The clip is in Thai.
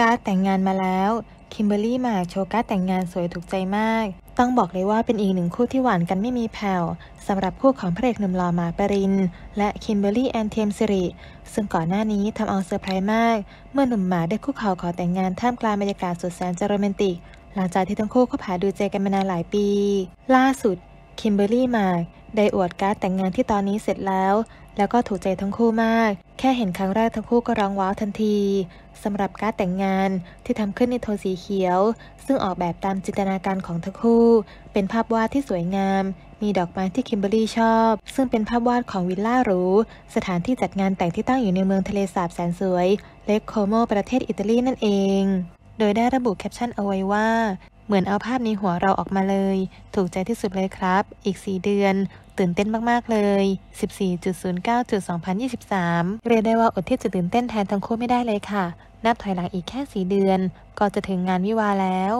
การ์ดแต่งงานมาแล้ว คิมเบอรี่มาโชว์การ์ดแต่งงานสวยถูกใจมาก ต้องบอกเลยว่าเป็นอีกหนึ่งคู่ที่หวานกันไม่มีแผ่ว สำหรับคู่ของพระเอกหนุ่มหล่อมาปรินและคิมเบอรี่แอนเทีมสิริ ซึ่งก่อนหน้านี้ทำเอาเซอร์ไพรส์มาก เมื่อหนุ่มหมาได้คู่เขาขอแต่งงาน ท่ามกลางบรรยากาศสุดแสนจะโรแมนติก หลังจากที่ทั้งคู่คบหาดูใจกันมานานหลายปี ล่าสุดคิมเบอรี่มาได้อวดการ์ดแต่งงานที่ตอนนี้เสร็จแล้ว แล้วก็ถูกใจทั้งคู่มาก แค่เห็นครั้งแรกทั้งคู่ก็ร้องว้าวทันที สำหรับการ์ดแต่งงานที่ทำขึ้นในโทนสีเขียว ซึ่งออกแบบตามจินตนาการของทั้งคู่ เป็นภาพวาดที่สวยงาม มีดอกไม้ที่คิมเบอรี่ชอบ ซึ่งเป็นภาพวาดของวิลล่าหรู สถานที่จัดงานแต่งที่ตั้งอยู่ในเมืองทะเลสาบแสนสวย เลคโคโม ประเทศอิตาลีนั่นเอง โดยได้ระบุแคปชั่นเอาไว้ว่าเหมือนเอาภาพในหัวเราออกมาเลย ถูกใจที่สุดเลยครับ อีก 4 เดือน ตื่นเต้นมาก ๆ เลย 14.09.2023 เรียกได้ว่าอดที่จะตื่นเต้นแทนทั้งคู่ไม่ได้เลยค่ะ นับถอยหลังอีกแค่ 4 เดือน ก็จะถึงงานวิวาแล้ว